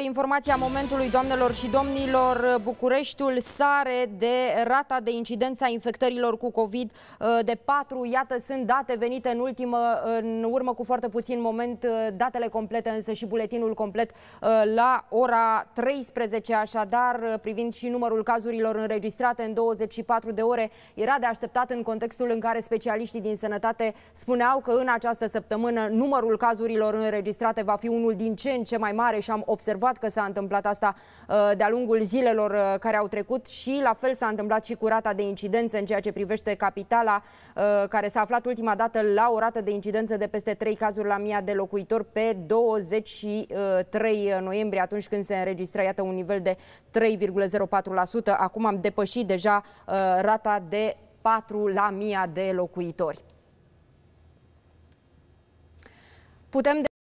Informația momentului, doamnelor și domnilor, Bucureștiul sare de rata de incidență a infectărilor cu COVID uh, de 4. Iată, sunt date venite în, ultimă, în urmă cu foarte puțin moment, uh, datele complete, însă și buletinul complet uh, la ora 13. Așadar, privind și numărul cazurilor înregistrate în 24 de ore, era de așteptat în contextul în care specialiștii din sănătate spuneau că în această săptămână numărul cazurilor înregistrate va fi unul din ce în ce mai mare și am observat observat că s-a întâmplat asta uh, de-a lungul zilelor uh, care au trecut și la fel s-a întâmplat și cu rata de incidență în ceea ce privește capitala, uh, care s-a aflat ultima dată la o rată de incidență de peste 3 cazuri la 1000 de locuitori pe 23 noiembrie, atunci când se înregistra, iată, un nivel de 3,04%. Acum am depășit deja rata de 4 la 1000 de locuitori. Putem de